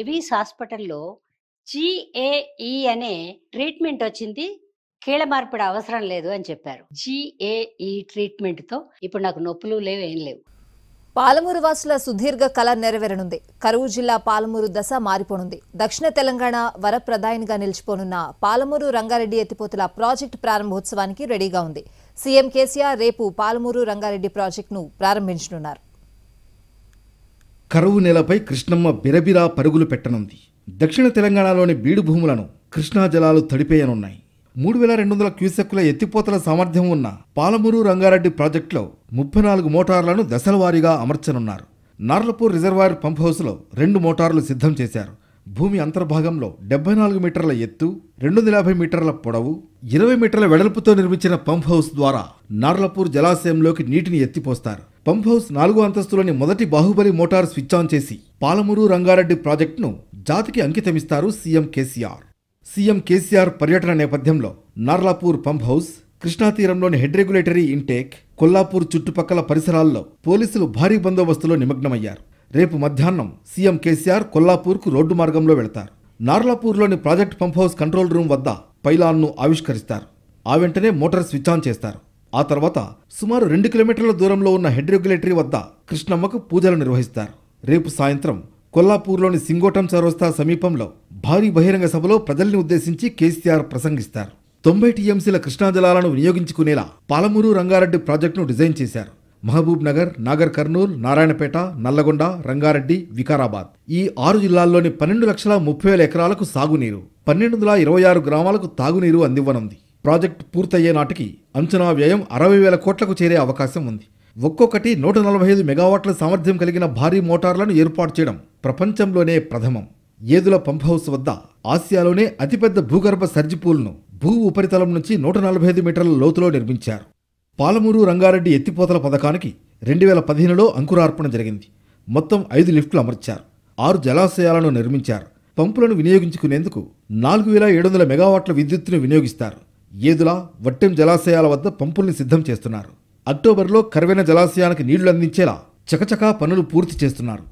ఎవీస్ హాస్పిటల్లో జిఏఈ అనే ట్రీట్మెంట్ వచ్చింది కీళ్ళ మార్పిడి అవసరం లేదు అని చెప్పారు జిఏఈ ట్రీట్మెంట్తో ఇప్పుడు నాకు నొప్పులు లేవు ఏం లేవు పాలమూరు వాసుల సుదీర్ఘ కళ నెరవేరనుంది కరువు జిల్లా పాలమూరు దశ మారిపోనుంది దక్షిణ తెలంగాణ వరప్రదాయనిగా నిలిచిపోనున్న పాలమూరు రంగారెడ్డి ఎత్తిపోతుల ప్రాజెక్టు ప్రారంభోత్సవానికి రెడీగా ఉంది సీఎం కేసీఆర్ రేపు పాలమూరు రంగారెడ్డి ప్రాజెక్టును ప్రారంభించనున్నారు కరువు నేలపై కృష్ణమ్మ బిరబిరా పరుగులు పెట్టనుంది దక్షిణ తెలంగాణలోని బీడు భూములను కృష్ణా జలాలు తడిపేయనున్నాయి మూడు వేల రెండు వందల క్యూసెక్కుల ఎత్తిపోతల సామర్థ్యం ఉన్న పాలమూరు రంగారెడ్డి ప్రాజెక్టులో ముప్పై నాలుగు మోటార్లను దశలవారీగా అమర్చనున్నారు నార్లపూర్ రిజర్వాయర్ పంప్ హౌస్లో రెండు మోటార్లు సిద్ధం చేశారు భూమి అంతర్భాగంలో డెబ్బై నాలుగు మీటర్ల ఎత్తు రెండు వందల యాభై మీటర్ల పొడవు ఇరవై మీటర్ల వెడల్పుతో నిర్మించిన పంప్ హౌస్ ద్వారా నార్లపూర్ జలాశయంలోకి నీటిని ఎత్తిపోస్తారు పంప్ హౌస్ నాలుగు అంతస్తులోని మొదటి బాహుబలి మోటార్ స్విచ్ ఆన్ చేసి పాలమూరు రంగారెడ్డి ప్రాజెక్టును జాతికి అంకితమిస్తారు సీఎం కేసీఆర్ సీఎం కేసీఆర్ పర్యటన నేపథ్యంలో నార్లాపూర్ పంప్ హౌస్ కృష్ణా తీరంలోని హెడ్ రెగ్యులేటరీ ఇంటేక్ కొల్లాపూర్ చుట్టుపక్కల పరిసరాల్లో పోలీసులు భారీ బందోబస్తులో నిమగ్నమయ్యారు రేపు మధ్యాహ్నం సీఎం కేసీఆర్ కొల్లాపూర్కు రోడ్డు మార్గంలో వెళతారు నార్లాపూర్లోని project pump house control room వద్ద పైలాన్ను ఆవిష్కరిస్తారు ఆ వెంటనే మోటార్ స్విచ్ ఆన్ చేస్తారు ఆ తర్వాత సుమారు రెండు కిలోమీటర్ల దూరంలో ఉన్న హెడ్ రెగ్యులేటరీ వద్ద కృష్ణమ్మకు పూజలు నిర్వహిస్తారు రేపు సాయంత్రం కొల్లాపూర్లోని సింగోటం చరోస్తా సమీపంలో భారీ బహిరంగ సభలో ప్రజల్ని ఉద్దేశించి కేసీఆర్ ప్రసంగిస్తారు తొంభై టీఎంసీల జలాలను వినియోగించుకునేలా పాలమూరు రంగారెడ్డి ప్రాజెక్టును డిజైన్ చేశారు మహబూబ్ నగర్ నాగర్ కర్నూలు నారాయణపేట నల్లగొండ రంగారెడ్డి వికారాబాద్ ఈ ఆరు జిల్లాల్లోని పన్నెండు లక్షల ముప్పై వేల ఎకరాలకు సాగునీరు పన్నెండు వందల ఇరవై ఆరు గ్రామాలకు తాగునీరు అందివ్వనుంది ప్రాజెక్టు పూర్తయ్యే నాటికి అంచనా వ్యయం అరవై వేల కోట్లకు చేరే అవకాశం ఉంది ఒక్కొక్కటి నూట నలభై ఐదు మెగావాట్ల సామర్థ్యం కలిగిన భారీ మోటార్లను ఏర్పాటు చేయడం ప్రపంచంలోనే ప్రథమం ఏదుల పంప్ హౌస్ వద్ద ఆసియాలోనే అతిపెద్ద భూగర్భ సర్జి పూల్ను భూ ఉపరితలం నుంచి నూట నలభై ఐదు మీటర్ల లోతులో నిర్మించారు పాలమూరు రంగారెడ్డి ఎత్తిపోతల పథకానికి రెండు వేల పదిహేనులో అంకురార్పణ జరిగింది మొత్తం ఐదు లిఫ్ట్లు అమర్చారు ఆరు జలాశయాలను నిర్మించారు పంపులను వినియోగించుకునేందుకు నాలుగు వేల ఏడు వందల మెగావాట్ల విద్యుత్తును వినియోగిస్తారు ఏదుల వట్టెం జలాశయాల వద్ద పంపుల్ని సిద్ధం చేస్తున్నారు అక్టోబర్లో కరువైన జలాశయానికి నీళ్లు అందించేలా చకచకా పనులు పూర్తి చేస్తున్నారు